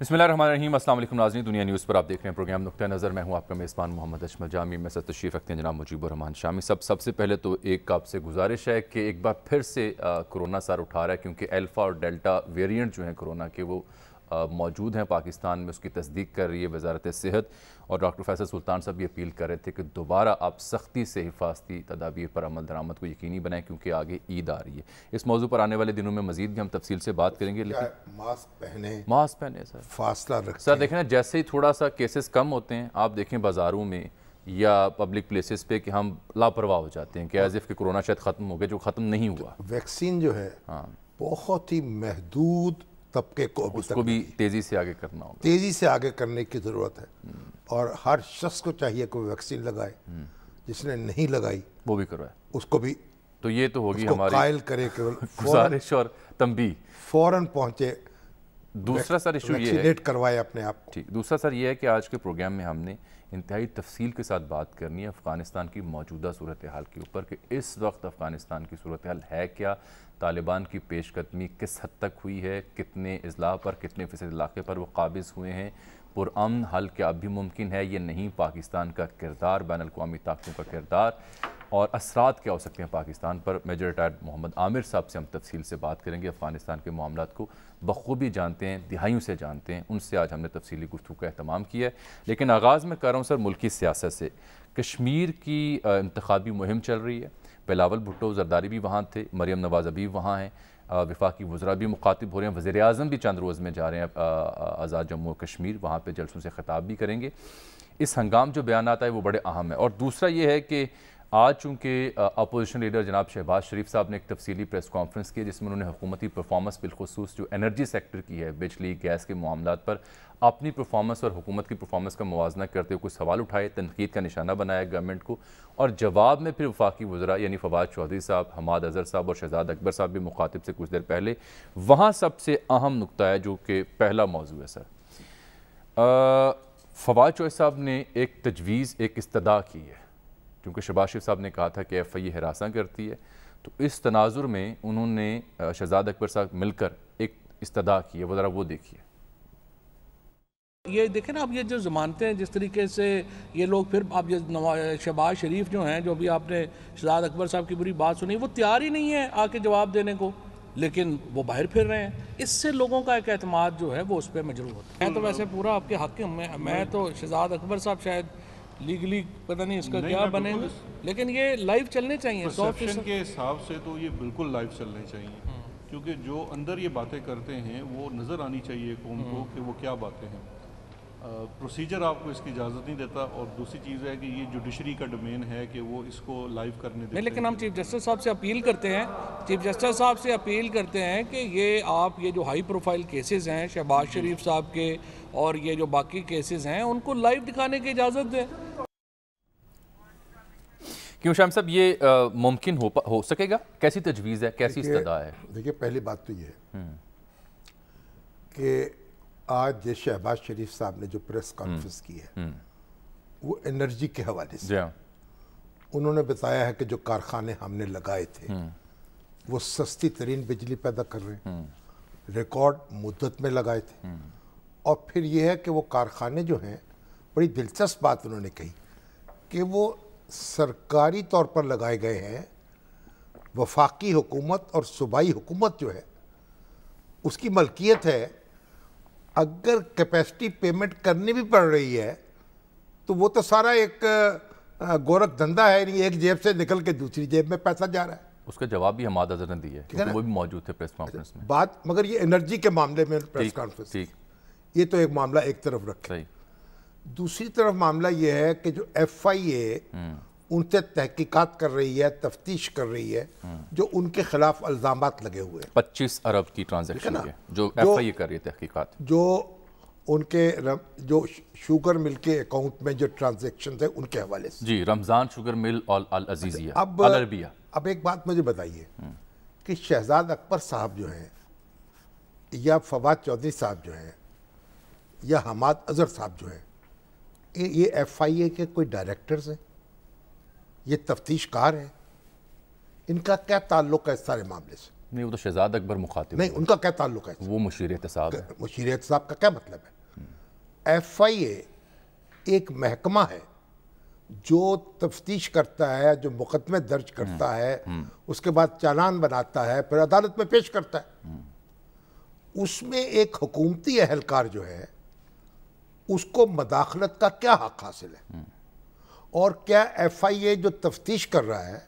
बसमीम असल नाजनी दुनिया न्यूज़ पर आप देख रहे हैं प्रोग्राम नुक़ नज़र मैं हूँ आपका मेज़बान मोहम्मद अशमल जामी मैं सर तशरीफ़ रखते हैं जनाब रहमान शामी सब सबसे पहले तो एक आपसे गुजारिश है कि एक बार फिर से कोरोना सार उठा रहा है क्योंकि एल्फ़ा और डेल्टा वेरियंट जो हैं कोरोना के वो मौजूद हैं पाकिस्तान में उसकी तस्दीक कर रही है वजारत सेहत और डॉक्टर फैसल सुल्तान साहब ये अपील कर रहे थे कि दोबारा आप सख्ती से हिफाजती तदाबीर पर अमल दरामद को यकीनी बनाएं क्योंकि आगे ईद आ रही है इस मौजू पर आने वाले दिनों में मजीद भी हम तफसील से बात करेंगे लेकिन मास्क पहने मास्क पहने सर फासला रखें सर देखें जैसे ही थोड़ा सा केसेस कम होते हैं आप देखें बाज़ारों में या पब्लिक प्लेसेस पे कि हम लापरवाह हो जाते हैं कि एज इफ़ कि कोरोना शायद ख़त्म हो गया जो ख़त्म नहीं हुआ वैक्सीन जो है हाँ बहुत ही महदूद तबके को अभी उसको भी तेज़ी से आगे करना होगा तेज़ी से आगे करने की ज़रूरत है और हर शख्स को चाहिए कोई वैक्सीन लगाए हम्म। जिसने नहीं लगाई वो भी करवाए उसको भी तो ये तो होगी हमारी कायल करे केवल गुजारिश और तंबी फौरन पहुंचे दूसरा सर इशू ये है करवाए अपने आप ठीक दूसरा सर ये है कि आज के प्रोग्राम में हमने इंतहाई तफसील के साथ बात करनी है अफ़गानिस्तान की मौजूदा सूरत हाल के ऊपर कि इस वक्त अफ़गानिस्तान की सूरत हाल है क्या तालिबान की पेशकदमी किस हद तक हुई है कितने अजला पर कितने फीसद इलाके पर वो काबिज़ हुए हैं पुरान हल क्या अब भी मुमकिन है ये नहीं पाकिस्तान का किरदार बैन अवी ताकतों का किरदार और असरात क्या हो सकते हैं पाकिस्तान पर मेजर रिटायर्ड मोहम्मद आमिर साहब से हम तफसील से बात करेंगे अफ़गानिस्तान के मामला को बखूबी जानते हैं दिहाइयों से जानते हैं उनसे आज हमने तफसीली गुफ्तु का अहतमाम किया है लेकिन आगाज़ में कर रहा हूँ सर मुल्की सियासत से कश्मीर की इंतबी मुहिम चल रही है बिलावल भुट्टो जरदारी भी वहाँ थे मरीम नवाज़ अभी वहाँ हैं वफाकी वजरा भी मुखातिब हो रहे हैं वजे अजम भी चंद रोज़ में जा रहे हैं आज़ाद जम्मू कश्मीर वहाँ पर जलसों से ख़ताब भी करेंगे इस हंगाम जो बयान आता है वो बड़े अहम है और दूसरा ये है कि आज चूँकि अपोजिशन लीडर जनाब शहबाज शरीफ साहब ने एक तफसीली प्रेस कॉन्फ्रेंस की जिसमें उन्होंने हुकूमती परफॉर्मेंस बिलखसूस जो एनर्जी सेक्टर की है बिजली गैस के मामला पर अपनी परफॉर्मेंस और हुकूमत की परफॉर्मेंस का मुजना करते हुए कुछ सवाल उठाए तनकीद का निशाना बनाया गवर्नमेंट को और जवाब में फिर वफाकी वजरा यानी फवाद चौधरी साहब हमाद अजहर साहब और शहजाद अकबर साहब भी मुखातिब से कुछ देर पहले वहाँ सबसे अहम नुकता है जो कि पहला मौजू है सर फवाद चौधरी साहब ने एक तजवीज़ एक इस्तः की है क्योंकि शबाज शिफ साहब ने कहा था कि एफ आई हरासा करती है तो इस तनाजुर में उन्होंने शहजाद अकबर साहब मिलकर एक इस्तदा की है वो ज़रा वो देखिए ये देखें ना आप ये जो जमानतें हैं जिस तरीके से ये लोग फिर आप ये शहबाज शरीफ जो हैं जो भी आपने शहजाद अकबर साहब की बुरी बात सुनी वो तैयार ही नहीं है आके जवाब देने को लेकिन वो बाहर फिर रहे हैं इससे लोगों का एक अहतम जो है वो उस पर मजरूर होता है मैं तो वैसे पूरा आपके हक में मैं तो शहजाद अकबर साहब शायद लीगली पता नहीं इसका नहीं, क्या बने लेकिन ये लाइव चलने चाहिए परसेप्शन के हिसाब से तो ये बिल्कुल लाइव चलने चाहिए हाँ। क्योंकि जो अंदर ये बातें करते हैं वो नज़र आनी चाहिए कौम को हाँ। कि वो क्या बातें हैं प्रोसीजर आपको इसकी इजाज़त नहीं देता और दूसरी चीज़ है कि ये जुडिशरी का डोमेन है कि वो इसको लाइव करने दें लेकिन हम चीफ जस्टिस साहब से अपील करते हैं चीफ जस्टिस साहब से अपील करते हैं कि ये आप ये जो हाई प्रोफाइल केसेस हैं शहबाज शरीफ साहब के और ये जो बाकी केसेस हैं उनको लाइव दिखाने की इजाज़त दें क्यों श्याम साहब ये मुमकिन हो हो सकेगा कैसी तजवीज़ है कैसी इस्तः है देखिए पहली बात तो ये है हम्म। कि आज शहबाज शरीफ साहब ने जो प्रेस कॉन्फ्रेंस हम्म, की है हम्म। वो एनर्जी के हवाले से उन्होंने बताया है कि जो कारखाने हमने लगाए थे हम्म। वो सस्ती तरीन बिजली पैदा कर रहे हैं रिकॉर्ड मुद्दत में लगाए थे और फिर यह है कि वो कारखाने जो हैं बड़ी दिलचस्प बात उन्होंने कही कि वो सरकारी तौर पर लगाए गए हैं वफाकी हुकूमत और सूबाई हुकूमत जो है उसकी मलकियत है अगर कैपेसिटी पेमेंट करनी भी पड़ रही है तो वो तो सारा एक गोरख धंधा है नहीं एक जेब से निकल के दूसरी जेब में पैसा जा रहा है उसका जवाब भी हमाद अजहर ने दिया है वो भी मौजूद थे प्रेस कॉन्फ्रेंस में बात मगर ये एनर्जी के मामले में प्रेस कॉन्फ्रेंस ठीक ये तो एक मामला एक तरफ रखा दूसरी तरफ मामला ये है कि जो एफ आई ए उनसे तहकीकात कर रही है तफ्तीश कर रही है जो उनके खिलाफ अल्जाम लगे हुए हैं पच्चीस अरब की ट्रांजेक्शन जो एफ आई कर रही है तहकीकात जो उनके रम, जो शुगर मिल के अकाउंट में जो ट्रांजेक्शन है उनके हवाले से जी रमज़ान शुगर मिल और अल अजीजिया अब अलरबिया अब एक बात मुझे बताइए कि शहजाद अकबर साहब जो हैं या फवाद चौधरी साहब जो हैं या हमाद अजहर साहब जो हैं ये एफ आई ए के कोई डायरेक्टर्स हैं ये तफ्तीश कार है इनका क्या ताल्लुक है इस सारे मामले से नहीं वो तो शहजाद अकबर मुखातिब नहीं उनका क्या ताल्लुक है वो मुशीर एहतसाब मुशीर साहब का क्या मतलब है एफ आई ए एक महकमा है जो तफ्तीश करता है जो मुकदमे दर्ज करता हम्म, है हम्म। उसके बाद चालान बनाता है फिर अदालत में पेश करता है हम्म। उसमें एक हुकूमती अहलकार जो है उसको मदाखलत का क्या हक हासिल है और क्या एफआईए जो तफ्तीश कर रहा है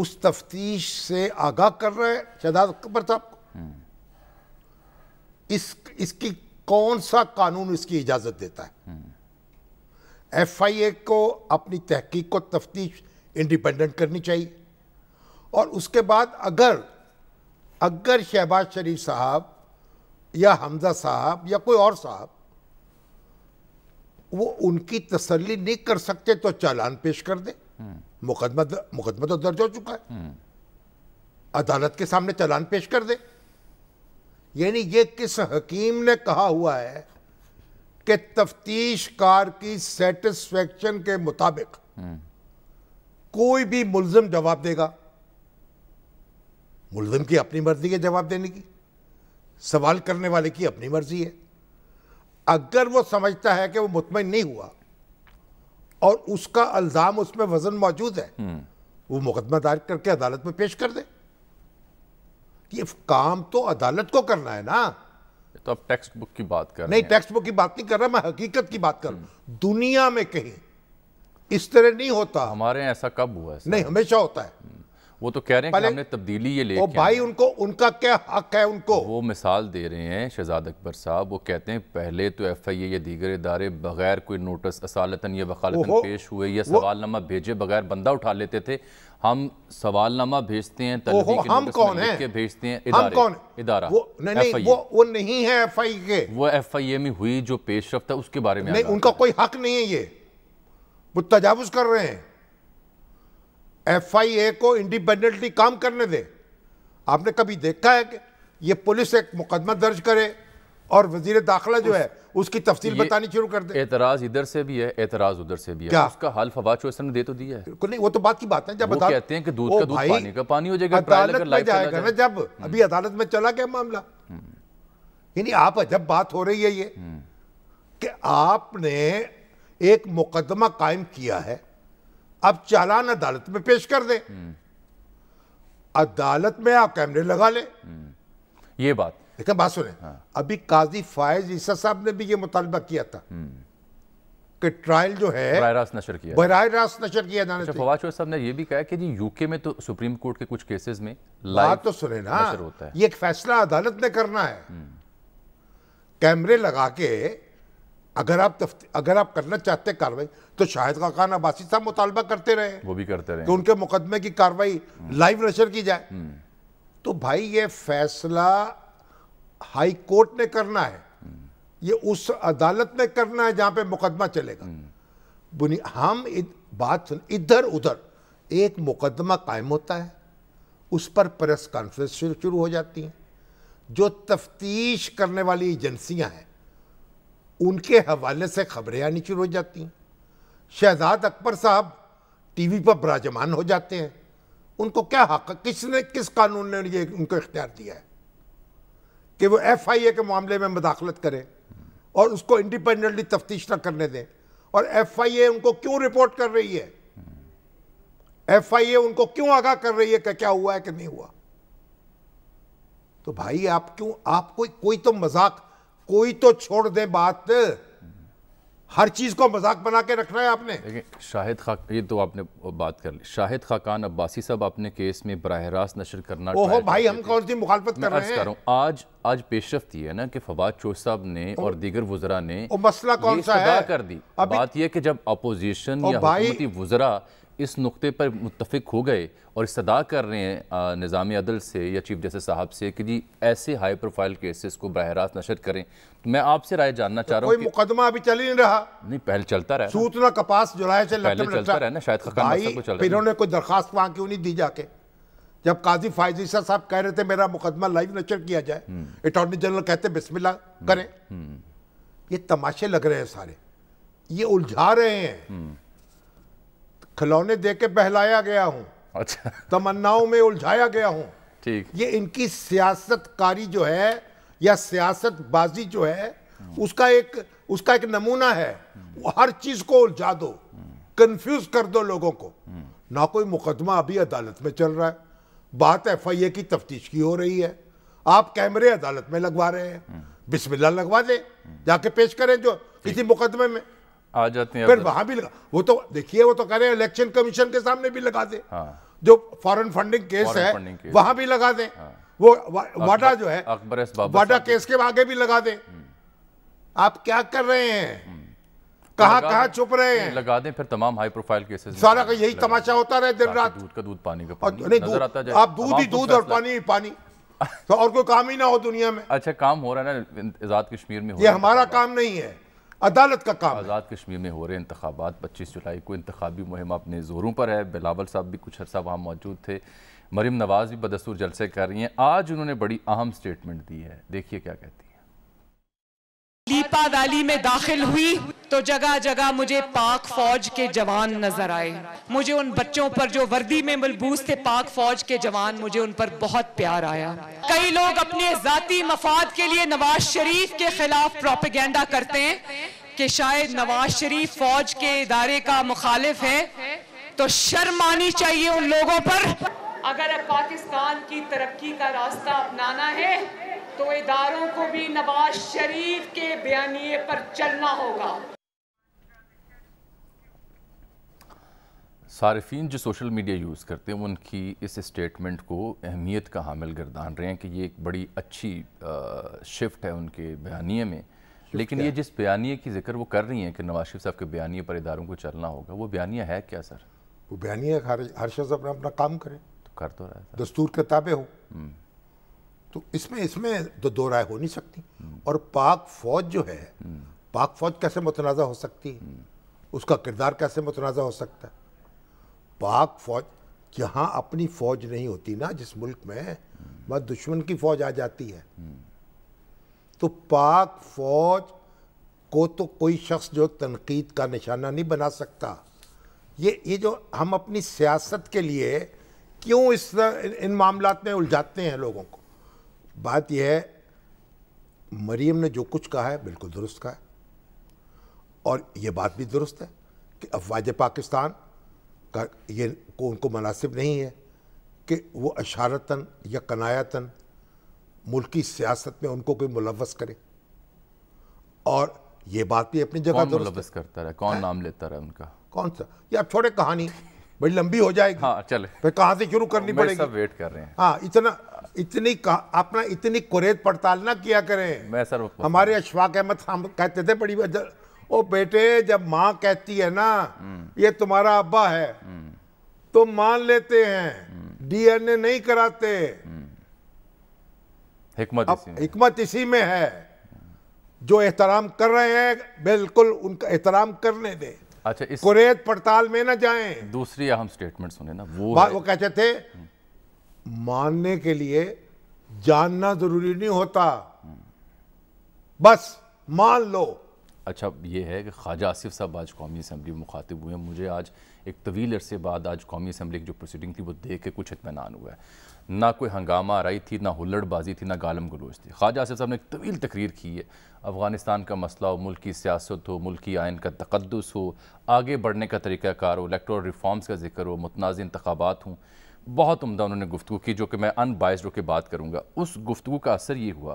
उस तफ्तीश से आगाह कर रहा है शहजाद अकबर साहब को हम्म। इस इसकी कौन सा कानून इसकी इजाज़त देता है एफआईए हम्म। को अपनी तहकीक को तफ्तीश इंडिपेंडेंट करनी चाहिए और उसके बाद अगर अगर शहबाज शरीफ साहब या हमजा साहब या कोई और साहब वो उनकी तसल्ली नहीं कर सकते तो चालान पेश कर दे मुकदमा मुकदमा तो दर्ज हो चुका है अदालत के सामने चालान पेश कर दे यानी ये किस हकीम ने कहा हुआ है कि तफ्तीश कार की सेटिस्फेक्शन के मुताबिक कोई भी मुलजम जवाब देगा मुलजम की अपनी मर्जी है जवाब देने की सवाल करने वाले की अपनी मर्जी है अगर वो समझता है कि वो मुतमिन नहीं हुआ और उसका अल्ज़ाम उसमें वजन मौजूद है हम्म। वो मुकदमा दायर करके अदालत में पेश कर दे ये काम तो अदालत को करना है ना तो अब टेक्स्ट बुक की बात कर नहीं टेक्स्ट बुक की बात नहीं कर रहा मैं हकीकत की बात कर रहा हम्म। दुनिया में कहीं इस तरह नहीं होता हमारे ऐसा कब हुआ है नहीं हमेशा होता है वो तो कह रहे हैं कि हमने तब्दीली ये ले भाई उनको उनका क्या हक है उनको वो मिसाल दे रहे हैं शहजाद अकबर साहब वो कहते हैं पहले तो एफ आई ए या दीगर इदारे बगैर कोई नोटिस असालतन या वकालतन पेश हुए या सवालनामा भेजे बगैर बंदा उठा लेते थे हम सवालनामा भेजते हैं तलबी हम कौन है के भेजते हैं हम कौन इदारा वो नहीं वो वो नहीं है आई के वो एफ आई ए में हुई जो पेशरफ था उसके बारे में नहीं उनका कोई हक नहीं है ये वो तजावुज कर रहे हैं एफआईए को इंडिपेंडेंटली काम करने दे आपने कभी देखा है कि ये पुलिस एक मुकदमा दर्ज करे और वजीर दाखिला जो है उसकी तफसील बतानी शुरू कर दे एतराज इधर से भी है एतराज उधर से भी है क्या? उसका हाल फवाद चौहान ने दे तो दिया है नहीं वो तो बात की बात है जब वो कहते हैं कि दूध का दूध पानी का पानी हो जाएगा अदालत में जाएगा ना जब हम्म। अभी अदालत में चला गया मामला यानी आप जब बात हो रही है ये हम्म। कि आपने एक मुकदमा कायम किया है अब चालान अदालत में पेश कर दे अदालत में आप कैमरे लगा ले ये बात लेकिन बात सुने हाँ। अभी काजी फायज ईसा साहब ने भी ये मुतालबा किया था हम्म। कि ट्रायल जो है बरह रास्त नशर किया बरह रास्त नशर किया जाना अच्छा, चाहिए फवाद साहब ने ये भी कहा कि जी यूके में तो सुप्रीम कोर्ट के कुछ केसेस में बात तो सुने ना होता है ये एक फैसला अदालत ने करना है हम्म। कैमरे लगा के अगर आप तफ्त, अगर आप करना चाहते कार्रवाई तो शाहिद का खान अब्बासी साहब मुतालबा करते रहे वो भी करते रहे कि उनके मुकदमे की कार्रवाई लाइव नशर की जाए हम्म। तो भाई ये फैसला हाई कोर्ट ने करना है हम्म। ये उस अदालत में करना है जहां पे मुकदमा चलेगा हम्म। बुनी हम इद, बात सुन इधर उधर एक मुकदमा कायम होता है उस पर प्रेस कॉन्फ्रेंस शुरू हो जाती है जो तफ्तीश करने वाली एजेंसियां हैं उनके हवाले से खबरें आनी शुरू हो जाती हैं शहजाद अकबर साहब टीवी पर बराजमान हो जाते हैं उनको क्या हक किसने किस कानून ने ये उनको इख्तियार दिया है कि वो एफ आई ए के मामले में मुदाखलत करें और उसको इंडिपेंडेंटली तफ्तीश ना करने दें और एफ आई ए उनको क्यों रिपोर्ट कर रही है एफ आई ए उनको क्यों आगाह कर रही है कि क्या हुआ है कि नहीं हुआ तो भाई आप क्यों आप कोई कोई तो मजाक कोई तो छोड़ दे बात हर चीज को मजाक बना के रखना है आपने लेकिन शाहिद खा ये तो आपने बात कर ली शाहिद खाकान अब्बासी साहब आपने केस में बरह रास्त नशर करना ओहो भाई हम कौन सी मुखालफत कर रहे हैं आज आज पेशरफ्ती है ना कि फवाद चोर साहब ने ओ, और दीगर वजरा ने ओ, मसला कौन सा है कर दी बात यह कि जब अपोजिशन या वजरा इस नुक्ते पर मुतफिक हो गए और इस्तः कर रहे हैं निज़ाम अदल से या चीफ जस्टिस साहब से कि जी ऐसे हाई प्रोफाइल केसेस को बरह रास्त नशर करें तो मैं आपसे राय जानना तो चाह रहा हूँ मुकदमा अभी चल ही नहीं रहा नहीं पहले चलता रहा सूचना कपास जुलाए से पहले चलता रहा ना शायद इन्होंने कोई दरखास्त वहाँ क्यों नहीं दी जाके जब काजी फायजीसा साहब कह रहे थे मेरा मुकदमा लाइव नशर किया जाए अटॉर्नी हम्म। जनरल कहते बिस्मिल्ला हम्म। करें हम्म। ये तमाशे लग रहे हैं सारे ये उलझा रहे हैं खिलौने दे के बहलाया गया हूँ अच्छा तमन्नाओं में उलझाया गया हूँ ठीक ये इनकी सियासतकारी जो है या सियासतबाजी जो है उसका एक उसका एक नमूना है हर चीज को उलझा दो कंफ्यूज कर दो लोगों को ना कोई मुकदमा अभी अदालत में चल रहा है बात एफ आई ए की तफ्तीश की हो रही है आप कैमरे अदालत में लगवा रहे हैं बिस्मिल्लाह लगवा दें जाके पेश करें जो किसी मुकदमे में आ जाते हैं फिर वहां भी लगा वो तो देखिए वो तो कह रहे हैं इलेक्शन कमीशन के सामने भी लगा दे हाँ। जो फॉरेन फंडिंग केस है वहां भी लगा दे हाँ। वो वाडा जो है वाडा केस के आगे भी लगा दे हम्म। आप क्या कर रहे हैं हम्म। कहा कहा चुप रहे हैं लगा दें फिर तमाम हाई प्रोफाइल केसेस सारा का यही तमाशा होता रहे दिन रात दूध का दूध पानी का पानी नहीं दूध आप दूध ही दूध और पानी ही पानी तो और कोई काम ही ना हो दुनिया में अच्छा काम हो रहा है ना आजाद कश्मीर में ये हमारा काम नहीं है अदालत का काम आज़ाद कश्मीर में हो रहे इंतबात पच्चीस जुलाई को इंतबी मुहिम अपने ज़ोरों पर है बिलावल साहब भी कुछ अर्सा वहाँ मौजूद थे मरीम नवाज़ भी बदस्तूर जलसे कर रही हैं आज उन्होंने बड़ी अहम स्टेटमेंट दी है देखिए क्या कहती है इलाहाबाद वैली में दाखिल हुई तो जगह जगह मुझे पाक फौज के जवान नजर आए मुझे उन बच्चों पर जो वर्दी में मलबूस थे पाक फौज के जवान मुझे उन पर बहुत प्यार आया कई लोग अपने जाति मफाद के लिए नवाज शरीफ के खिलाफ प्रोपेगेंडा करते हैं कि शायद नवाज शरीफ फौज के इदारे का मुखालिफ है तो शर्म आनी चाहिए उन लोगों पर अगर पाकिस्तान की तरक्की का रास्ता अपनाना है तो इदारों को भी नवाज शरीफ के बयानिए पर चलना होगा सार्फिन जो सोशल मीडिया यूज़ करते हैं उनकी इस स्टेटमेंट को अहमियत का हामिल गर्दान रहे हैं कि ये एक बड़ी अच्छी आ, शिफ्ट है उनके बयानिए में लेकिन ये जिस बयानिए की जिक्र वो कर रही हैं कि नवाज शरीफ साहब के बयानिए पर इदारों को चलना होगा वो बयानिया है क्या सर वो बयानिया हर हर शख्स अपना अपना काम करें तो कर तो रहा है दस्तूर के ताबे हो हम्म। तो इसमें इसमें तो दो राय हो नहीं सकती और पाक फौज जो है पाक फौज कैसे मुतनाज़ हो सकती है उसका किरदार कैसे मुतनाज़ हो सकता है पाक फौज यहाँ अपनी फौज नहीं होती ना जिस मुल्क में वह दुश्मन की फौज आ जाती है तो पाक फौज को तो कोई शख्स जो तनकीद का निशाना नहीं बना सकता ये ये जो हम अपनी सियासत के लिए क्यों इस इन मामला में उलझाते हैं लोगों को बात यह है मरियम ने जो कुछ कहा है बिल्कुल दुरुस्त कहा है और यह बात भी दुरुस्त है कि अफवाज पाकिस्तान का ये को उनको मुनासिब नहीं है कि वो अशारतन या कनायातन मुल्की सियासत में उनको कोई मुलवस करे और ये बात भी अपनी जगह मुलवस करता रहा कौन है? नाम लेता रहा उनका कौन सा ये आप छोड़े कहानी बड़ी लंबी हो जाएगी हाँ चले फिर कहाँ से शुरू करनी पड़ेगी सब वेट कर रहे हैं हाँ इतना इतनी अपना इतनी कुरेद पड़ताल ना किया करें मैं सर हमारे अशफाक अहमद हम कहते थे बड़ी ओ बेटे जब माँ कहती है ना हम्म। ये तुम्हारा अब्बा है तो मान लेते हैं हम्म। डीएनए नहीं कराते हिकमत इसी, हिकमत इसी में है जो एहतराम कर रहे हैं बिल्कुल उनका एहतराम करने दे अच्छा इस कुरेद पड़ताल में ना जाएं दूसरी अहम स्टेटमेंट सुने ना वो वो कहते थे मानने के लिए जानना जरूरी नहीं होता बस मान लो अच्छा ये है कि ख्वाजा आसिफ साहब आज कौमी असम्बली में मुखातिब हुए हैं मुझे आज एक तवील अरसे बाद आज कौमी असम्बली की जो प्रोसीडिंग थी वो देख के कुछ इतमान हुआ है ना कोई हंगामा आरई थी ना हुल्लड़बाजी थी ना गालम गलोच थी ख्वाजा आसिफ साहब ने एक तवील तकरीर की है अफ़गानिस्तान का मसला हो मुल्क की सियासत हो मुल्क की आयन का तकदस हो आगे बढ़ने का तरीक़ाकार हो इलेक्ट्रल रिफॉर्म्स का जिक्र हो मतनाज़ इंतबात हों बहुत उमदा उन्होंने गुफ्तु की जो कि मैं अनबाइज होकर बात करूँगा उस गुफ्तु का असर ये हुआ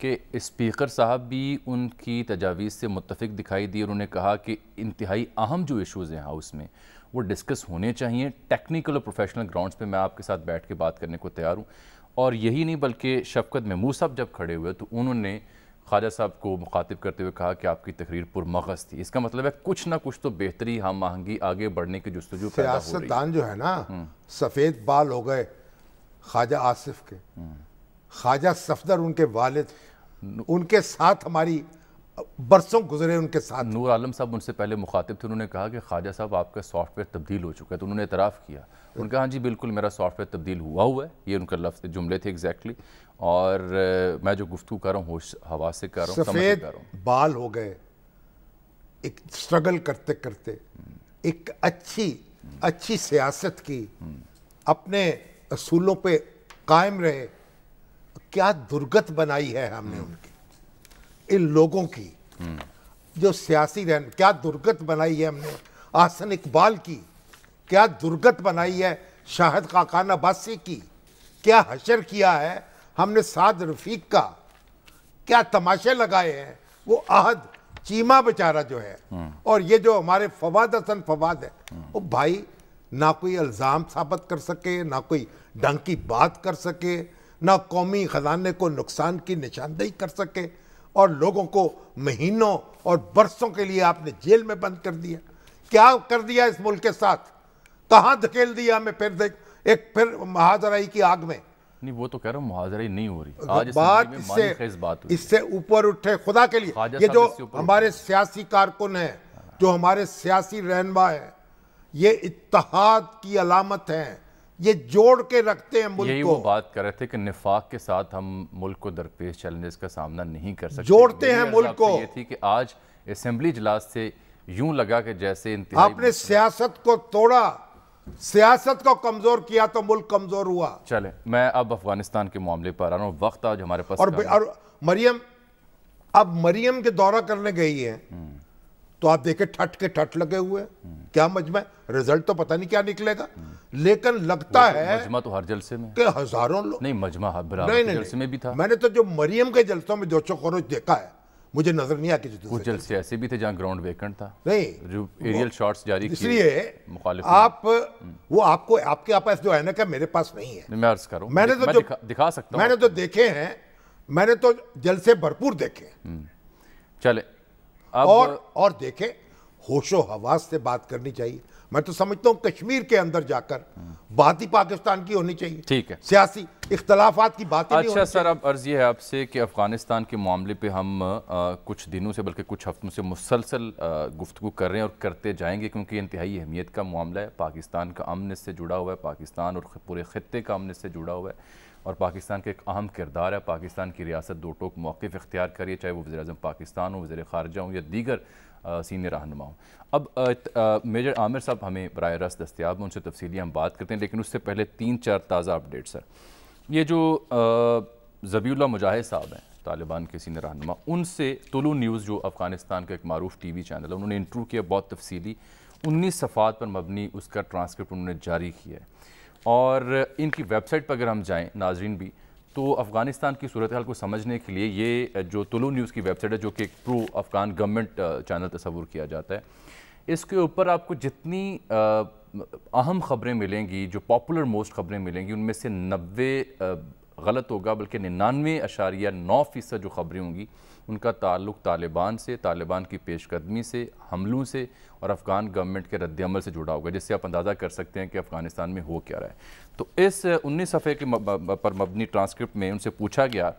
कि इस्पीकर साहब भी उनकी तजावीज़ से मुतफिक दिखाई दी और उन्होंने कहा कि इंतहाई अहम जो इशूज़ हैं हाउस में वो डिस्कस होने चाहिए टेक्निकल और प्रोफेशनल ग्राउंड्स पे मैं आपके साथ बैठ के बात करने को तैयार हूँ और यही नहीं बल्कि शफकत महमूद साहब जब खड़े हुए तो उन्होंने ख्वाजा साहब को मुखातिब करते हुए कहा कि आपकी तकरीर पुरमगज थी इसका मतलब है कुछ ना कुछ तो बेहतरी हम महंगी आगे बढ़ने की जस्तजू सियासतदान जो है ना हम्म। सफ़ेद बाल हो गए ख्वाजा आसिफ के हम्म। ख्वाजा सफदर उनके वालिद उनके साथ हमारी बरसों गुजरे उनके साथ नूर आलम साहब उनसे पहले मुखातिब थे उन्होंने कहा कि ख्वाजा साहब आपका सॉफ्टवेयर तब्दील हो चुका है तो उन्होंने इतराफ़ किया उनका हाँ जी बिल्कुल मेरा सॉफ्टवेयर तब्दील हुआ हुआ है ये उनका लफ्ज़ जुमले थे एग्जैक्टली और मैं जो गुफ्तु कर रहा हूँ हवा से कर रहा हूँ सफ़ेद बाल हो गए एक स्ट्रगल करते करते एक अच्छी अच्छी सियासत की अपने असूलों पे कायम रहे क्या दुर्गत बनाई है हमने हम्म। उनकी इन लोगों की जो सियासी रहन क्या दुर्गत बनाई है हमने आसन इकबाल की क्या दुर्गत बनाई है शाहद काकान अब्बासी की क्या हशर किया है हमने साद रफीक का क्या तमाशे लगाए हैं वो अहद चीमा बेचारा जो है हम्म। और ये जो हमारे फवाद हसन फवाद है वो हम्म। भाई ना कोई अल्ज़ाम साबित कर सके ना कोई ढंग की बात कर सके ना कौमी ख़जाने को नुकसान की निशानदेही कर सके और लोगों को महीनों और बरसों के लिए आपने जेल में बंद कर दिया क्या कर दिया इस मुल्क के साथ कहाँ धकेल दिया हमें फिर देख एक फिर महाजराई की आग में नहीं वो तो कह रहा हूँ ही नहीं हो रही आज बात इससे बात इससे ऊपर उठे खुदा के लिए ये जो हमारे सियासी कारकुन है जो हमारे सियासी रहनमा है ये इतिहाद की अलामत है ये जोड़ के रखते हैं मुल्क यही को। वो बात कर रहे थे कि निफाक के साथ हम मुल्क को दरपेश चैलेंजेस का सामना नहीं कर सकते जोड़ते हैं मुल्क को ये थी कि आज असेंबली इजलास से यूं लगा कि जैसे आपने सियासत को तोड़ा सियासत को कमजोर किया तो मुल्क कमजोर हुआ चले मैं अब अफगानिस्तान के मामले पर आ रहा हूं वक्त आज हमारे पास और, और मरियम अब मरियम के दौरा करने गई है तो आप देखे ठट के ठट लगे हुए क्या मजमा रिजल्ट तो पता नहीं क्या निकलेगा लेकिन लगता है मजमा तो हर जलसे में के हजारों लोग नहीं मजमा नहीं, नहीं, जलसे में भी था मैंने तो जो मरियम के जलसों में जोशो खरोश देखा है मुझे नजर नहीं आती कुछ जलसे ऐसे भी थे जहाँ ग्राउंड वेकेंट था नहीं जो एरियल शॉट्स जारी इसलिए आप हम्म। वो आपको आपके पास जो ऐनक है मेरे पास नहीं है मैं अर्ज करूँ मैंने तो दिखा, सकता सकता मैंने तो देखे हैं मैंने तो जलसे भरपूर देखे हम्म। चले और और देखे होशो हवास से बात करनी चाहिए मैं तो समझता हूँ कश्मीर के अंदर जाकर बात ही पाकिस्तान की होनी चाहिए ठीक है सियासी इख्तलाफात की बात अच्छा सर अब अर्ज ये है आपसे कि अफगानिस्तान के मामले पे हम आ, कुछ दिनों से बल्कि कुछ हफ्तों से मुसलसल गुफ्तु कर रहे हैं और करते जाएंगे क्योंकि इंतहाई अहमियत का मामला है पाकिस्तान का अमन इससे जुड़ा हुआ है पाकिस्तान और पूरे खत्े का अमन इससे जुड़ा हुआ है और पाकिस्तान का एक अहम किरदार है पाकिस्तान की रियासत दो टोक मौक़ इख्तियार करिए चाहे वो वजे अजम पाकिस्तान हो वजे खारजा हों या दीगर सीनियर रहनुमाओं अब मेजर आमिर साहब हमें बर रस दस्तियाब उनसे तफसली हम बात करते हैं लेकिन उससे पहले तीन चार ताज़ा अपडेट सर ये जो ज़बील मुजाहिद साहब हैं तालिबान के सीनियर रहनुमा उनसे तुलू न्यूज़ जो अफ़गानिस्तान का एक मरूफ टी वी चैनल है उन्होंने इंटरव्यू किया बहुत तफसली उन्नीस सफ़ात पर मबनी उसका ट्रांसक्रिप्ट उन्होंने जारी किया है और इनकी वेबसाइट पर अगर हम जाएँ नाजरन भी तो अफ़गानिस्तान की सूरत हाल को समझने के लिए ये जो तुलु न्यूज़ की वेबसाइट है जो कि एक प्रो अफ़गान गवर्नमेंट चैनल तस्वूर किया जाता है इसके ऊपर आपको जितनी अहम ख़बरें मिलेंगी जो पॉपुलर मोस्ट ख़बरें मिलेंगी उनमें से नब्बे गलत होगा बल्कि निन्यानवे अशारिया नौ फ़ीसद जो ख़बरें होंगी उनका ताल्लुक तालिबान से तालिबान की पेशकदमी से हमलों से और अफ़गान गवर्नमेंट के रद्दमल से जुड़ा होगा जिससे आप अंदाज़ा कर सकते हैं कि अफ़गानिस्तान में हो क्या रहा है तो इस उन्नीस सफ़े के पर मबनी ट्रांसक्रिप्ट में उनसे पूछा गया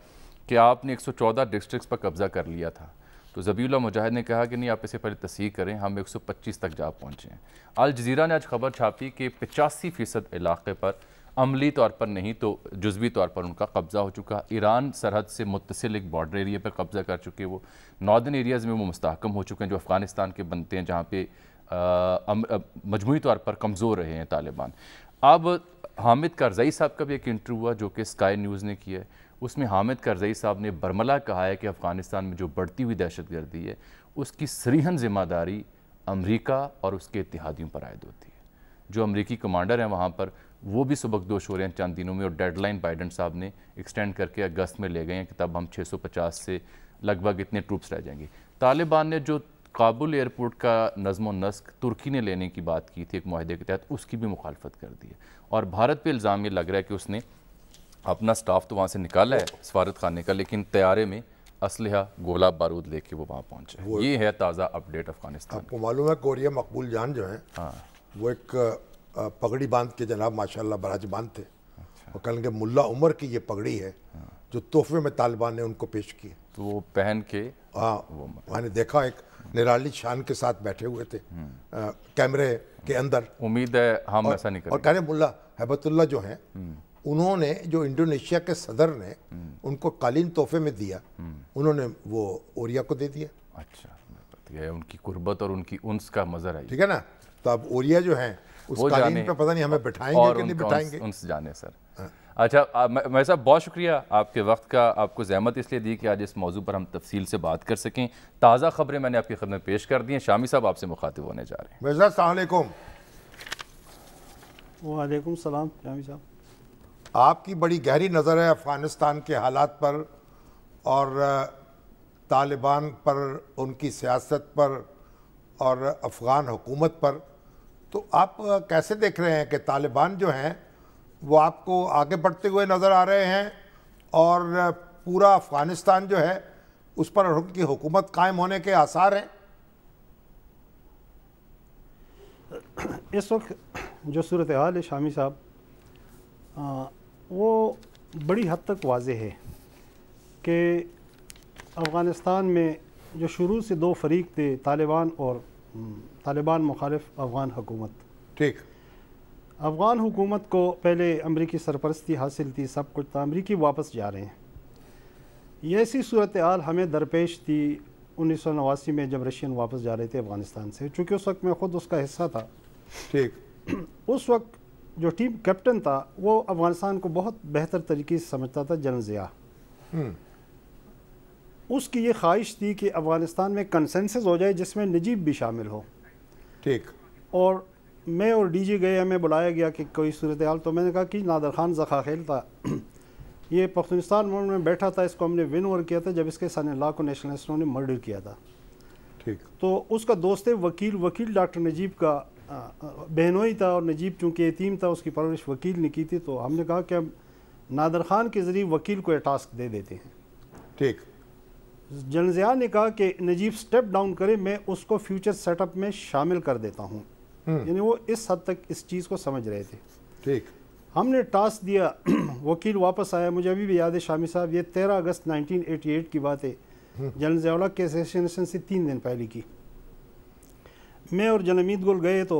कि आपने एक सौ चौदह डिस्ट्रिक्स पर कब्ज़ा कर लिया था तो ज़बील मुजाहिद ने कहा कि नहीं आप इसे पहले तस्ह करें हम 125 तक जा पहुँचे हैं अल जजीरा ने आज खबर छापी कि पचासी फ़ीसद इलाके पर अमली तौर पर नहीं तो जज्वी तौर पर उनका कब्ज़ा हो चुका ईरान सरहद से मुतसिल एक बॉर्डर एरिया पर कब्ज़ा कर चुके वो नॉर्दन एरियाज़ में वो मुस्कम हो चुके हैं जो अफ़गानिस्तान के बनते हैं जहाँ पे मजमू तौर पर कमज़ोर रहे हैं तालिबान अब हामिद करजई साहब का भी एक इंटरव्यू हुआ जो कि स्काई न्यूज़ ने किया है उसमें हामिद करजई साहब ने बर्मला कहा है कि अफ़गानिस्तान में जो बढ़ती हुई दहशत गर्दी है उसकी सरीहन ज़िम्मेदारी अमरीका और उसके इतिहादियों पर आयद होती है जो अमरीकी कमांडर हैं वहाँ पर वो भी सबकदोश हो रहे हैं चंद दिनों में और डेडलाइन बाइडन साहब ने एक्सटेंड करके अगस्त में ले गए हैं कि तब हम 650 से लगभग इतने ट्रूप्स रह जाएंगे तालिबान ने जो काबुल एयरपोर्ट का नज़म नस्क तुर्की ने लेने की बात की थी एक माहदे के तहत उसकी भी मुखालफत कर दी है और भारत पर इल्ज़ाम ये लग रहा है कि उसने अपना स्टाफ तो वहाँ से निकाला है सफारत खाने का लेकिन तैयारे में असलहा गोला बारूद लेके वो वहाँ पहुँचे ये है ताज़ा अपडेट अफगानिस्तान आपको मालूम है कोरिया मकबूल जान जो है हाँ वो एक पगड़ी बांध के जनाब माशाल्लाह बराज बांध थे अच्छा। और कल के मुल्ला उमर की ये पगड़ी है हाँ। जो तोहफे में तालिबान ने उनको पेश की तो वो पहन के हाँ मैंने देखा एक निराली शान के साथ बैठे हुए थे आ, हम्म। कैमरे के अंदर उम्मीद है हम और, ऐसा नहीं और कहने मुल्ला हैबतुल्ला जो है हम्म। उन्होंने जो इंडोनेशिया के सदर ने हम्म। उनको कालीन तोहफे में दिया उन्होंने वो ओरिया को दे दिया अच्छा उनकी कुर्बत और उनकी उन्स का मज़र आई ठीक है ना तो अब ओरिया जो हैं वो जाने पे पता नहीं हमें बिठाएंगे और उनसे जाने सर हाँ। अच्छा मैं साहब बहुत शुक्रिया आपके वक्त का आपको जहमत इसलिए दी कि आज इस मौजू पर हम तफसील से बात कर सकें ताज़ा खबरें मैंने आपकी खबर में पेश कर दी हैं शामी साहब आपसे मुखातिब होने जा रहे हैं मिर्जा सलाम शामी साहब आपकी बड़ी गहरी नज़र है अफ़गानिस्तान के हालात पर और तालिबान पर उनकी सियासत पर और अफ़गान हुकूमत पर तो आप कैसे देख रहे हैं कि तालिबान जो हैं वो आपको आगे बढ़ते हुए नज़र आ रहे हैं और पूरा अफ़गानिस्तान जो है उस पर उनकी हुकूमत कायम होने के आसार हैं इस वक्त जो सूरत हाल है शामी साहब वो बड़ी हद तक वाज है कि अफ़गानिस्तान में जो शुरू से दो फरीक थे तालिबान और तालिबान मुखालफ अफ़गान हुकूमत ठीक अफ़गान हुकूमत को पहले अमरीकी सरपरस्ती हासिल थी सब कुछ था तो अमरीकी वापस जा रहे हैं ये ऐसी सूरत हाल हमें दरपेश थी उन्नीस सौ नवासी में जब रशियन वापस जा रहे थे अफ़गानिस्तान से चूँकि उस वक्त मैं ख़ुद उसका हिस्सा था ठीक उस वक्त जो टीम कैप्टन था वो अफ़गानिस्तान को बहुत बेहतर तरीके से समझता था जनजिया हम्म। उसकी ये ख्वाहिश थी कि अफ़गानिस्तान में कंसेंसस हो जाए जिसमें नजीब भी शामिल हो ठीक और मैं और डीजी गए हमें बुलाया गया कि कोई सूरत हाल तो मैंने कहा कि नादर खान खेल था ये पख्तनिस्तान मोड़ में बैठा था इसको हमने विन ओवर किया था जब इसके सन ला को नेशनलिस्टों ने मर्डर किया था ठीक तो उसका दोस्त है वकील वकील डॉक्टर नजीब का बहनोई था और नजीब चूँकि यतीम था उसकी परवरिश वकील ने की थी तो हमने कहा कि हम नादर खान के ज़रिए वकील को ये टास्क दे देते हैं ठीक जनजिया ने कहा कि नजीब स्टेप डाउन करे मैं उसको फ्यूचर सेटअप में शामिल कर देता हूँ हम्म। यानी वो इस हद तक इस चीज़ को समझ रहे थे ठीक हमने टास्क दिया वकील वापस आया मुझे अभी भी याद है शामी साहब ये तेरह अगस्त 1988 की बात है हम्म। जनरल के एसोसिएशन से तीन दिन पहले की मैं और जनमीत गुल गए तो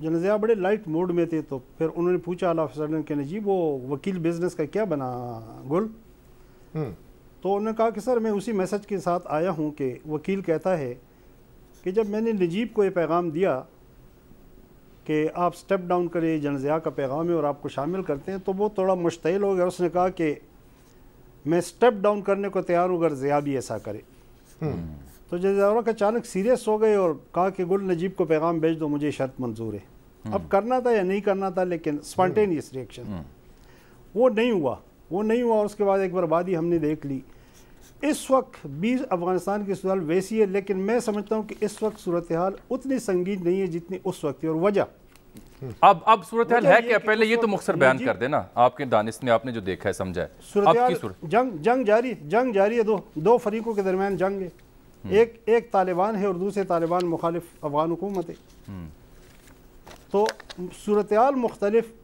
जनरल जया बड़े लाइट मोड में थे तो फिर उन्होंने पूछा अला के नजीब वो वकील बिजनेस का क्या बना गुल हम्म। तो उन्होंने कहा कि सर मैं उसी मैसेज के साथ आया हूँ कि वकील कहता है कि जब मैंने नजीब को ये पैगाम दिया कि आप स्टेप डाउन करें जनजिया का पैगाम है और आपको शामिल करते हैं तो वो थोड़ा मुश्तिल हो गया उसने कहा कि मैं स्टेप डाउन करने को तैयार हूँ अगर ज़िया भी ऐसा करे हम्म। तो जजावरा अचानक सीरियस हो गए और कहा कि गुल नजीब को पैगाम भेज दो मुझे शर्त मंजूर है अब हम्म। करना था या नहीं करना था लेकिन स्पॉन्टेनियस हम्म। रिएक्शन वो नहीं हुआ वो नहीं हुआ और उसके बाद एक बर्बादी हमने देख ली इस वक्त भी अफगानिस्तान की सूरत वैसी है लेकिन मैं समझता हूँ कि इस वक्त सूरत हाल उतनी संगीन नहीं है जितनी उस वक्त थी और वजह अब अब सूरत हाल है कि पहले ये तो मुख्तर बयान कर देना आपके दानिश ने आपने जो देखा है समझा है जंग जंग जारी जंग जारी है दो दो फरीकों के दरमियान जंग है हम्म। एक एक तालिबान है और दूसरे तालिबान मुखालिफ अफगान हुकूमत है हम्म। तो सूरत हाल मुख्तलिफ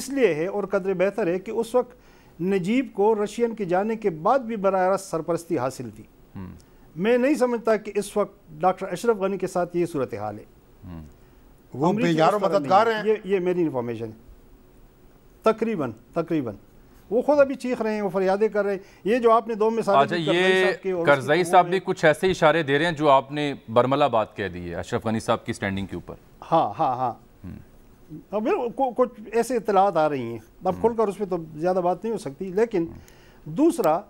इसलिए है और कदर बेहतर है कि उस वक्त नजीब को रशियन के जाने के बाद भी बर सरपरस्ती हासिल थी मैं नहीं समझता कि इस वक्त डॉक्टर अशरफ गनी के साथ ये सूरत हाल है मददगार हैं ये ये मेरी इंफॉर्मेशन है तकरीबन तकरीबन वो खुद अभी चीख रहे हैं वो फरियादे कर रहे हैं ये जो आपने दो मिसाल अच्छा ये करजई साहब भी कुछ ऐसे इशारे दे रहे हैं जो आपने बर्मला बात कह दी है अशरफ गनी साहब की स्टैंडिंग के ऊपर हाँ हाँ हाँ अब कुछ ऐसे इतलात आ रही हैं अब हम्म। खुलकर उस पर तो ज़्यादा बात नहीं हो सकती लेकिन दूसरा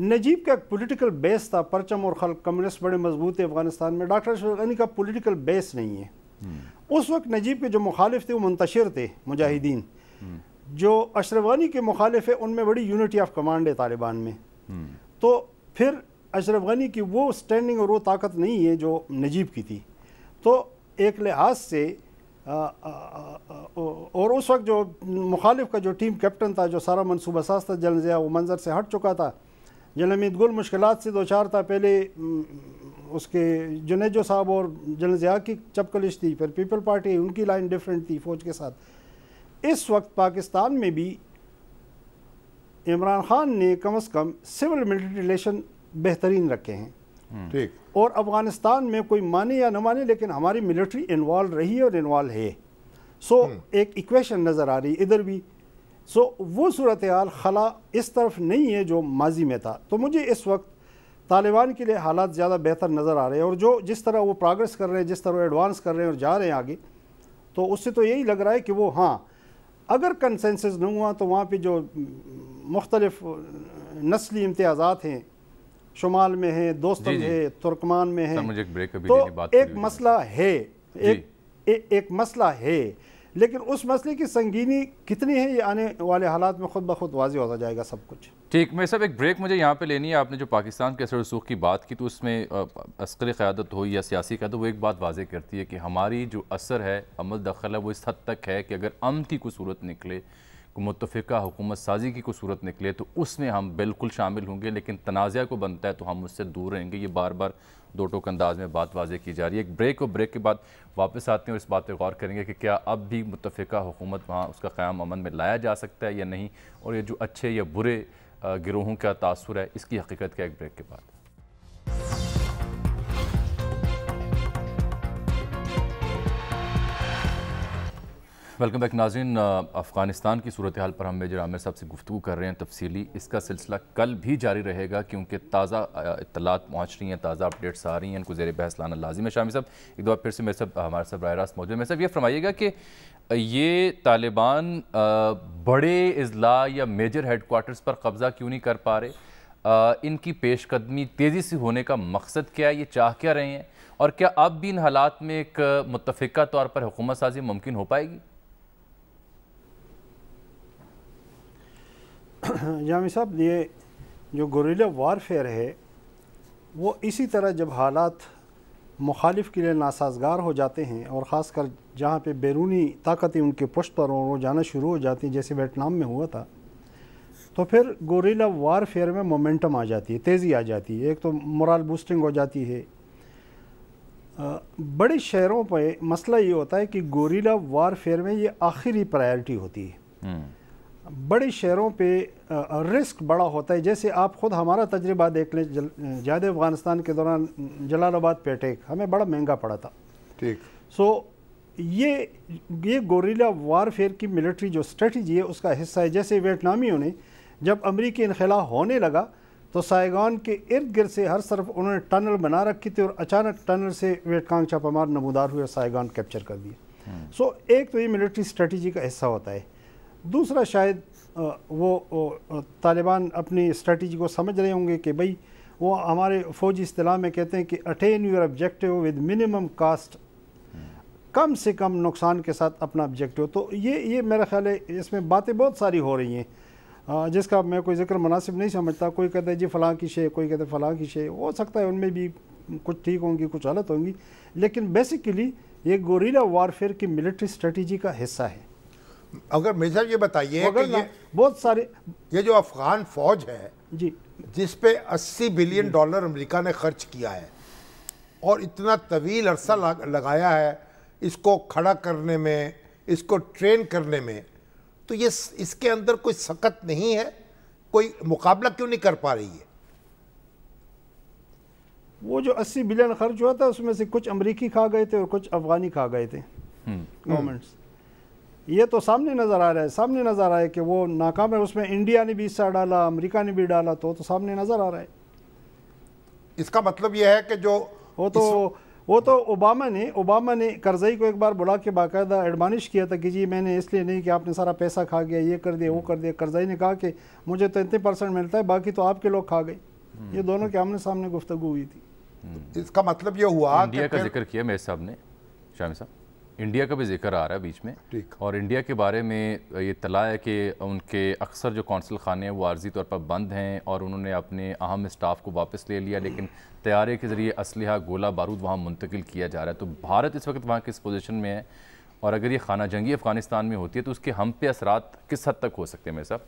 नजीब का एक पोलिटिकल बेस था परचम और खल कम्युनिस्ट बड़े मजबूत थे अफगानिस्तान में डॉक्टर अशरफ गनी का पोलिटिकल बेस नहीं है हम्म। उस वक्त नजीब के जो मुखालिफ थे वो मुंतशिर थे मुजाहिदीन हम्म। जो अशरफ गनी के मुखालिफ है उनमें बड़ी यूनिटी ऑफ कमांड है तालिबान में तो फिर अशरफ गनी की वो स्टैंडिंग और वो ताकत नहीं है जो नजीब की थी तो एक लिहाज से और उस वक्त जो मुखालिफ का जो टीम कैप्टन था जो सारा मनसूबा साज था जल ज़िया वो मंजर से हट चुका था जल हमीद गुल मुश्किल से दो चार था पहले उसके जुनेजो साहब और जल ज़िया की चपकलिश थी फिर पीपल पार्टी उनकी लाइन डिफरेंट थी फ़ौज के साथ इस वक्त पाकिस्तान में भी इमरान खान ने कम अज़ कम सिविल मिलिट्री रिलेशन बेहतरीन रखे हैं हम्म। ठीक और अफगानिस्तान में कोई माने या न माने लेकिन हमारी मिलिट्री इन्वॉल्व रही है और इन्वॉल्व है सो so, हम्म। एक इक्वेशन नज़र आ रही इधर भी सो so, वो सूरत हाल खला इस तरफ नहीं है जो माजी में था तो मुझे इस वक्त तालिबान के लिए हालात ज़्यादा बेहतर नज़र आ रहे हैं और जो जिस तरह वो प्रोग्रेस कर रहे हैं जिस तरह वो एडवांस कर रहे हैं और जा रहे हैं आगे तो उससे तो यही लग रहा है कि वो हाँ अगर कंसेंसस नहीं हुआ तो वहाँ पे जो मुख्तलिफ नस्ली इम्तियाज़ात हैं शुमाल में है दोस्त है तुर्कमान में है एक, ब्रेक अभी तो बात एक मसला है एक, ए, एक मसला है लेकिन उस मसले की संगीनी कितनी है ये आने वाले हालात में खुद ब खुद वाजी होता जाएगा सब कुछ ठीक मैं सब एक ब्रेक मुझे यहाँ पे लेनी है आपने जो पाकिस्तान के असर रसूख की बात की तो उसमें अस्कर क़्यादत हो या सियासी क़्यादत वो एक बात वाजे करती है कि हमारी जो असर है अमल दखल है वो इस हद तक है कि अगर अम की कोई सूरत निकले मुतफ़ा तो हुकूमत साजी की कोई सूरत निकले तो उसमें हम बिल्कुल शामिल होंगे लेकिन तनाज़ा को बनता है तो हम उससे दूर रहेंगे ये बार बार दो टोक अंदाज में बात वाजे की जा रही है एक ब्रेक और ब्रेक के बाद वापस आते हैं और इस बात पर गौर करेंगे कि क्या अब भी मुतफ़ा हुकूमत वहाँ उसका क़्याम अमन में लाया जा सकता है या नहीं और ये जो अच्छे या बुरे गिरोहों का तासर है इसकी हकीकत क्या एक ब्रेक के बाद वेलकम बैक नाजिन अफ़गानिस्तान की सूरत हाल पर हम मेजर आमिर साहब से गुफ्तु कर रहे हैं तफसीली इसका सिलसिला कल भी जारी रहेगा क्योंकि ताज़ा इतलात पहुँच रही हैं ताज़ा अपडेट्स आ रही हैं इनको जेर बहस लाना लाजिम है शामी साहब एक दो फिर से मेरे सब हमारे साथ बर रास्त मौजूद है मेरे साहब ये फरमाइएगा कि ये तालिबान बड़े अजला या मेजर हेड कोार्टर्स पर कब्ज़ा क्यों नहीं कर पा रहे इनकी पेशकदमी तेज़ी से होने का मकसद क्या है ये चाह क्या रहे हैं और क्या अब भी इन हालात में एक मुतफ़ा तौर पर हुकूमत साजी मुमकिन हो पाएगी जामी साहब ये जो गोरीला वारफेयर है वो इसी तरह जब हालात मुखालिफ के लिए नासाजगार हो जाते हैं और ख़ास कर जहाँ पर बैरूनी ताकतें उनके पुष्ट पर और वो जाना शुरू हो जाती हैं जैसे वेटनाम में हुआ था तो फिर गोरीला वारफेयर में मोमेंटम आ जाती है तेज़ी आ जाती है एक तो मोरल बूस्टिंग हो जाती है बड़े शहरों पर मसला ये होता है कि गोरीला वारफेयर में ये आखिरी प्रायरिटी होती है हम्म। बड़े शहरों पे रिस्क बड़ा होता है जैसे आप ख़ुद हमारा तजर्बा देख लें ज़्यादा अफ़गानिस्तान के दौरान जलालाबाद पे अटैक हमें बड़ा महंगा पड़ा था ठीक सो so, ये ये गोरीला वारफेयर की मिलिट्री जो स्ट्रेटजी है उसका हिस्सा है जैसे वियतनामियों ने जब अमरीकी इनखला होने लगा तो साइगान के इर्द गिर्द से हर तरफ उन्होंने टनल बना रखी थी और अचानक टनल से वेटकांग छापामार नमदार हुए और साइगान कैप्चर कर दिए हम्म। सो so, एक तो ये मिलिट्री स्ट्रेटजी का हिस्सा होता है दूसरा शायद वो तालिबान अपनी स्ट्रेटजी को समझ रहे होंगे कि भाई वो हमारे फौजी असलाह में कहते हैं कि attain your objective with minimum cost कम से कम नुकसान के साथ अपना ऑब्जेक्टिव तो ये ये मेरा ख्याल है इसमें बातें बहुत सारी हो रही हैं जिसका मैं कोई जिक्र मुनासिब नहीं समझता कोई कहता है जी फ़लाँ की शे कोई कहता है फ़लाँ की शे हो सकता है उनमें भी कुछ ठीक होंगी कुछ गलत होंगी लेकिन बेसिकली ये गोरीला वारफेयर की मिलिट्री स्ट्रेटजी का हिस्सा है अगर मेजर ये बताइए कि ये बहुत सारे ये जो अफगान फौज है जी जिस पे 80 बिलियन डॉलर अमेरिका ने खर्च किया है और इतना तवील अरसा लगाया है इसको खड़ा करने में इसको ट्रेन करने में तो ये इसके अंदर कोई सख्त नहीं है कोई मुकाबला क्यों नहीं कर पा रही है वो जो 80 बिलियन खर्च हुआ था उसमें से कुछ अमरीकी खा गए थे और कुछ अफगानी खा गए थे गवर्नमेंट्स हम्म। हम्म। ये तो सामने नज़र आ रहा है सामने नज़र है कि वो नाकाम है उसमें इंडिया ने भी हिस्सा डाला अमेरिका ने भी डाला तो तो सामने नज़र आ रहा है इसका मतलब ये है कि जो वो तो वो तो ओबामा ने ओबामा ने करजई को एक बार बुला के बाकायदा एडमानिश किया था कि जी मैंने इसलिए नहीं कि आपने सारा पैसा खा गया ये कर दिया वो कर दिया करजई ने कहा कि मुझे तो इतने परसेंट मिलता है बाकी तो आपके लोग खा गए हम्म। ये दोनों के आमने सामने गुफ्तु हुई थी हम्म। इसका मतलब ये हुआ इंडिया का जिक्र किया मेरे साहब ने शामी साहब इंडिया का भी जिक्र आ रहा है बीच में और इंडिया के बारे में ये तला है कि उनके अक्सर जो कौंसल खाने हैं वो आर्जी तौर पर बंद हैं और उन्होंने अपने अहम स्टाफ को वापस ले लिया लेकिन तैयारे के ज़रिए असलहा गोला बारूद वहाँ मुंतकिल किया जा रहा है तो भारत इस वक्त वहाँ किस पोजिशन में है और अगर ये खाना जंगी अफ़गानिस्तान में होती है तो उसके हम पे असरात किस हद तक हो सकते हैं मेरे साहब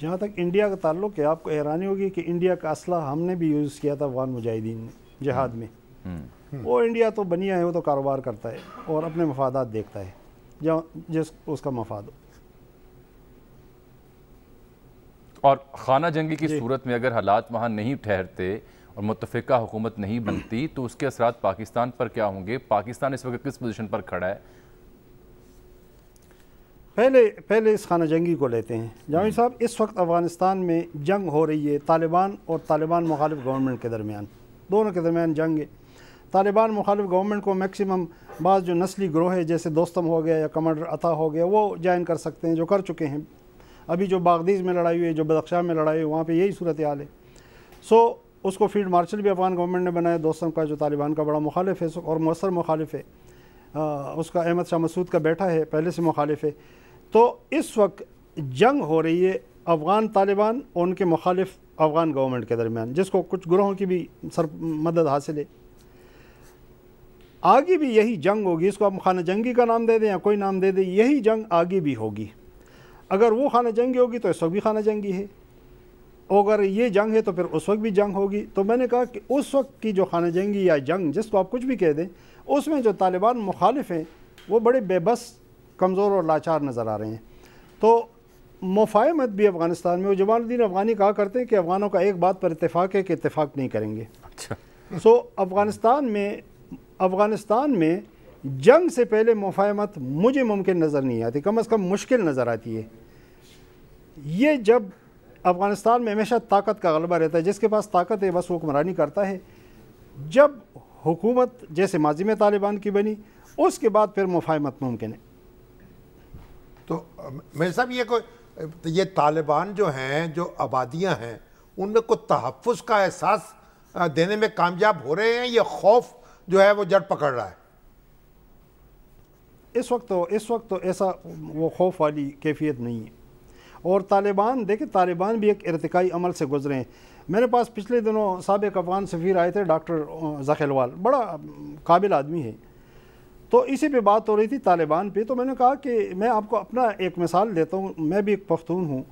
जहाँ तक इंडिया का ताल्लुक है आपको हैरानी होगी कि इंडिया का असला हमने भी यूज़ किया था अफगान मुजाहिदीन ने जहाद में हम्म। वो इंडिया तो बनिया है वो तो कारोबार करता है और अपने मफादात देखता है जहाँ जिस उसका मफाद हो और खाना जंगी की सूरत में अगर हालात वहाँ नहीं ठहरते और मुतफ़ा हुकूमत नहीं बनती तो उसके असरा पाकिस्तान पर क्या होंगे पाकिस्तान इस वक्त किस पोजिशन पर खड़ा है पहले पहले इस खाना जंगी को लेते हैं जावेद साहब इस वक्त अफ़गानिस्तान में जंग हो रही है तालिबान और तालिबान मुखालिफ गवर्नमेंट के दरमियान दोनों के दरमियान जंग है तालिबान मुखालिफ गवर्नमेंट को मैक्सिमम बाज़ जो नस्ली ग्रोह है जैसे दोस्तम हो गया या कमांडर अता हो गया वो ज्वाइन कर सकते हैं जो कर चुके हैं अभी जो बागदीज़ में लड़ाई हुई है जो बदख्शां में लड़ाई हुई वहाँ पर यही सूरत हाल है सो उसको फील्ड मार्शल भी अफगान गवर्नमेंट ने बनाया दोस्तम का जो तालिबान का बड़ा मुखालिफ है और मौसर मुखालिफ है आ, उसका अहमद शाह मसूद का बैठा है पहले से मुखालिफ है तो इस वक्त जंग हो रही है अफ़गान तालिबान और उनके मुखालिफ अफ़गान गवर्नमेंट के दरमियान जिसको कुछ ग्रोहों की भी सर मदद हासिल है आगे भी यही जंग होगी इसको हम खाना जंगी का नाम दे दें या कोई नाम दे दें यही जंग आगे भी होगी अगर वो खाना जंगी होगी तो इस वक्त भी खाना जंगी है अगर ये जंग है तो फिर उस वक्त भी जंग होगी तो मैंने कहा कि उस वक्त की जो खाना जंगी या जंग जिसको आप कुछ भी कह दें उसमें जो तालिबान मुखालिफ हैं वो बड़े बेबस कमज़ोर और लाचार नज़र आ रहे हैं तो मुफाहमत भी अफ़गानिस्तान में वो जमालुद्दीन अफ़गानी कहा करते हैं कि अफ़गानों का एक बात पर इतफ़ाक़ है कि इतफ़ाक़ नहीं करेंगे अच्छा सो so, अफ़गानिस्तान में अफ़गानिस्तान में जंग से पहले मुफाहमत मुझे मुमकिन नज़र नहीं आती कम अज़ कम मुश्किल नज़र आती है ये जब अफ़गानिस्तान में हमेशा ताकत का गलबा रहता है जिसके पास ताकत है बस वो हुक्मरानी करता है जब हुकूमत जैसे माजी में तालिबान की बनी उसके बाद फिर मुफाहमत मुमकिन है तो मेरे साहब ये कोई तो ये तालिबान जो हैं जो आबादियाँ हैं उनमें कोई तहफ़ का एहसास देने में कामयाब हो रहे हैं ये खौफ जो है वो जट पकड़ रहा है इस वक्त तो इस वक्त तो ऐसा वो खौफ वाली कैफियत नहीं है और तालिबान देखिए तालिबान भी एक इरतकाई अमल से गुजरे हैं मेरे पास पिछले दिनों सबक अफगान सफ़ीर आए थे डॉक्टर जखेलवाल बड़ा काबिल आदमी है तो इसी पे बात हो रही थी तालिबान पे तो मैंने कहा कि मैं आपको अपना एक मिसाल देता हूँ मैं भी एक पख्तून हूँ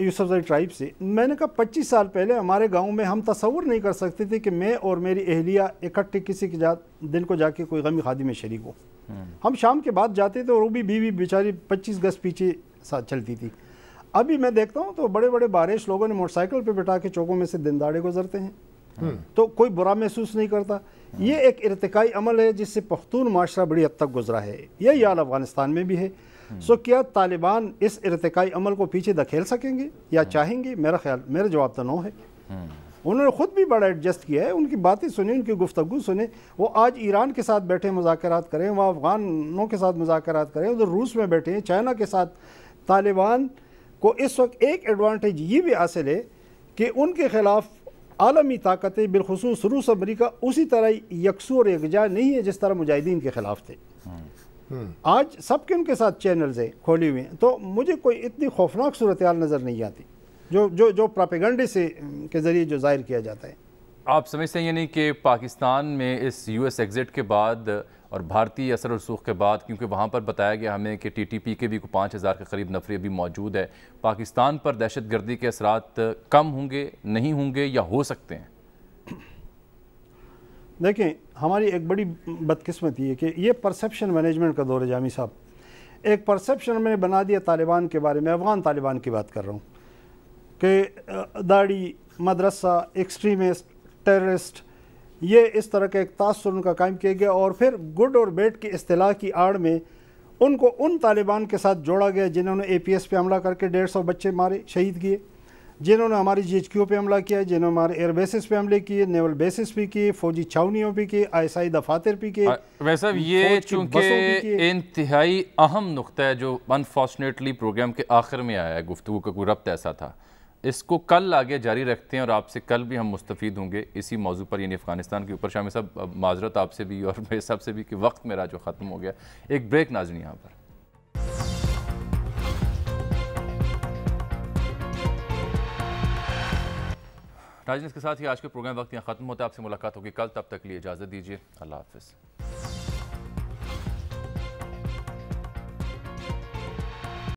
यूसफजाई ट्राइब से मैंने कहा पच्चीस साल पहले हमारे गांव में हम तस्वर नहीं कर सकते थे कि मैं और मेरी एहलिया इकट्ठे किसी के जा दिन को जाके कोई गमी खादी में शरीक हो हम्म। हम शाम के बाद जाते थे और वो भी बीवी बेचारी पच्चीस गज पीछे साथ चलती थी अभी मैं देखता हूँ तो बड़े बड़े बारिश लोगों ने मोटरसाइकिल पर बैठा के चौकों में से दिन दाड़े गुजरते हैं हम्म। तो कोई बुरा महसूस नहीं करता हम्म। ये एक इरतकाई अमल है जिससे पख्तून माशरा बड़ी हद तक गुजरा है यही हाल अफगानिस्तान में भी है सो क्या तालिबान इस इरतकाई अमल को पीछे धकेल सकेंगे या चाहेंगे मेरा ख्याल मेरा जवाब तो नो है उन्होंने ख़ुद भी बड़ा एडजस्ट किया है उनकी बातें सुनी उनकी गुफ्तु सुने वो आज ईरान के साथ बैठे मुजाकर करें वह अफगानों के साथ मुजाकर करें उधर रूस में बैठे हैं चाइना के साथ तालिबान को इस वक्त एक एडवांटेज ये भी हासिल है कि उनके ख़िलाफ़ आलमी ताकतें बिलखसूस रूस अमरीका उसी तरह यकसू और यकजा नहीं है जिस तरह मुजाहिदीन के ख़िलाफ़ थे आज सबके उनके साथ चैनल्स हैं खोली हुई हैं तो मुझे कोई इतनी खौफनाक सूरत नज़र नहीं आती जो जो जो प्रापेगंडे से के ज़रिए जो जाहिर किया जाता है आप समझते हैं यानी कि पाकिस्तान में इस यूएस एग्ज़िट के बाद और भारतीय असर रसूख के बाद क्योंकि वहाँ पर बताया गया हमें कि टी टी पी के भी पाँच हज़ार के करीब नफरी अभी मौजूद है पाकिस्तान पर दहशत गर्दी के असरात कम होंगे नहीं होंगे या हो सकते हैं देखें हमारी एक बड़ी बदकिस्मती है कि ये परसेप्शन मैनेजमेंट का दौर है जामी साहब एक परसेप्शन मैंने बना दिया तालिबान के बारे में अफ़गान तालिबान की बात कर रहा हूँ कि दाढ़ी मदरसा एक्सट्रीमिस्ट टेररिस्ट ये इस तरह का एक तासर उनका कायम किया गया और फिर गुड और बेड की असलाह की आड़ में उनको उन तालिबान के साथ जोड़ा गया जिन्होंने ए पी एस पे हमला करके डेढ़ सौ बच्चे मारे शहीद किए जिन्होंने हमारी जी पे हमला किया जिन्होंने हमारे एयर बेसिस पे हमले किए नेवल बेसिस भी किए फौजी छावनियों भी किए आईएसआई दफातर भी किए वैसा ये चूंकि इंतहाई अहम नुकता है जो अनफॉर्चुनेटली प्रोग्राम के आखिर में आया है गुफ्तु का कोई रब्त ऐसा था इसको कल आगे जारी रखते हैं और आपसे कल भी हम मुस्तफ़ होंगे इसी मौजू पर यानी अफगानिस्तान के ऊपर शामिल साहब माजरत आपसे भी और मेरे साहब से भी कि वक्त मेरा जो ख़त्म हो गया एक ब्रेक नाजनी यहाँ पर नाजन इसके साथ ही आज के प्रोग्राम वक्त यहाँ ख़त्म होता है आपसे मुलाकात होगी कल तब तक लिए इजाज़त दीजिए अल्लाह हाफिज़